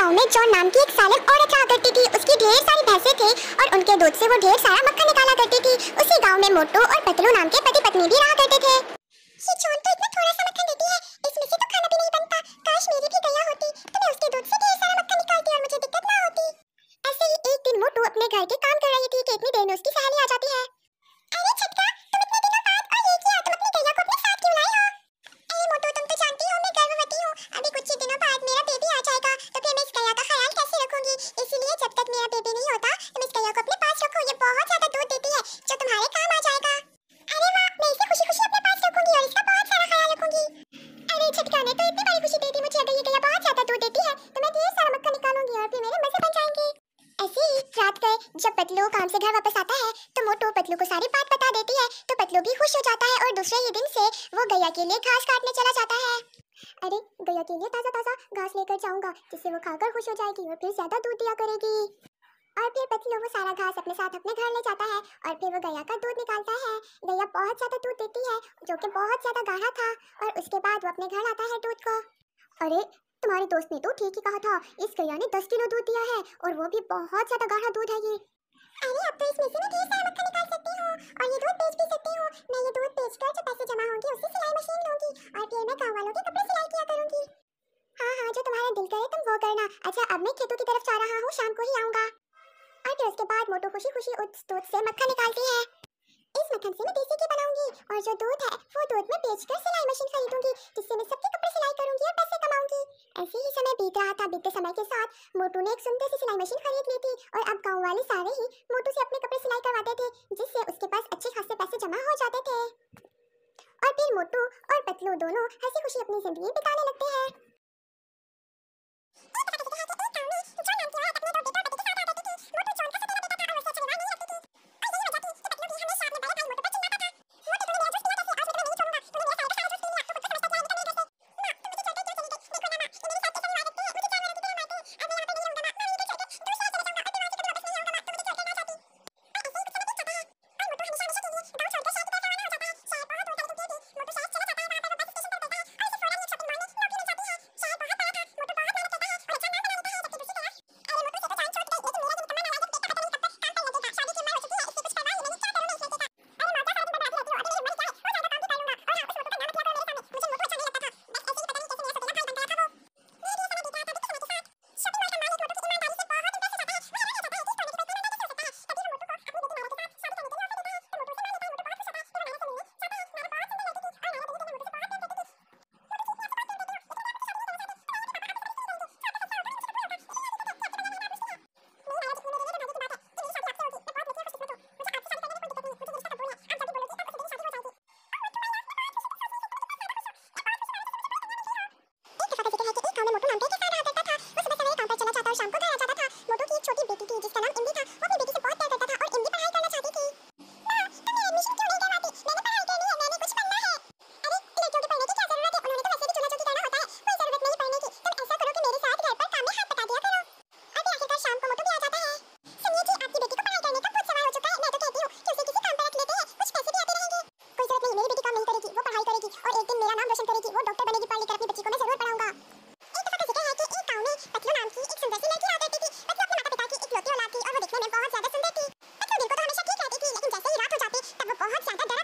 गांव में जॉन नाम की एक सालिम औरत रहा करती थी उसकी ढेर सारी भैंसें थी और उनके दूध से वो ढेर सारा मक्खन निकाला करती थी उसी गांव में मोटो और पतलू नाम के पति पत्नी भी रहा करते थे ये जॉन तो इतना थोड़ा सा मक्खन देती है इसमें से तो खाना भी नहीं बनता काश मेरी भी गैया होती तो मैं उसके दूध से ढेर सारा मक्खन निकालती और मुझे दिक्कत ना होती ऐसे ही एक दिन मोटो अपने घर के काम कर रही थी कि तो इतनी देर में उसकी सहेली आ जाती है पतलू काम से घर वापस आता है तो मोटू पतलू को सारी बात बता देती है तो पतलू भी खुश हो जाता है और दूसरे ही दिन से वो गैया के लिए घास काटने चला जाता है अरे गैया के लिए ताज़ा ताज़ा घास लेकर जाऊंगा जिससे वो खाकर खुश हो जाएगी और फिर ज़्यादा दूध दिया करेगी और फिर पतलू वो सारा घास अपने साथ अपने घर ले जाता है और फिर वो गैया का दूध निकालता है गैया बहुत ज़्यादा दूध देती है जो कि बहुत ज़्यादा गाढ़ा था और उसके बाद वो अपने घर आता है दूध को अरे तुम्हारे दोस्त ने तो ठीक ही कहा था इस गैया ने दस किलो दूध दिया है और वो भी बहुत ज़्यादा गाढ़ा दूध है ये अरे अब तो इसमें से ना ढेर सारा मक्खन निकाल सकती हूँ और ये दूध बेच भी सकती हूँ मैं ये दूध बेचकर जो पैसे जमा होंगे उससे सिलाई मशीन लूंगी और फिर मैं गाँव वालों के कपड़े सिलाई किया करूंगी हाँ हाँ जो तुम्हारा दिल करे तुम वो करना अच्छा अब मैं खेतों की तरफ जा रहा हूँ शाम को ही आऊँगा और फिर उसके बाद मोटू खुशी खुशी उस दूध से मक्खन निकालती है इस मक्खन से मैं देसी घी बनाऊंगी और जो दूध है वो दूध में बेचकर सिलाई मशीन खरीदूंगी जिससे मैं सबके कपड़े सिलाई करूंगी और पैसे कमाऊंगी ऐसे ही समय बीत रहा था बीते समय के साथ मोटू ने एक सुंदर सी सिलाई मशीन खरीद ली थी और अब गाँव वाले सारे ही मोटू से अपने कपड़े सिलाई करवाते थे जिससे उसके पास अच्छे खासे पैसे जमा हो जाते थे और फिर मोटू और पतलू दोनों हंसी खुशी अपनी जिंदगी बिताने लगते हैं बताया जाता था मोटू की एक छोटी बेटी थी जिसका नाम 我 ấ p b ằ n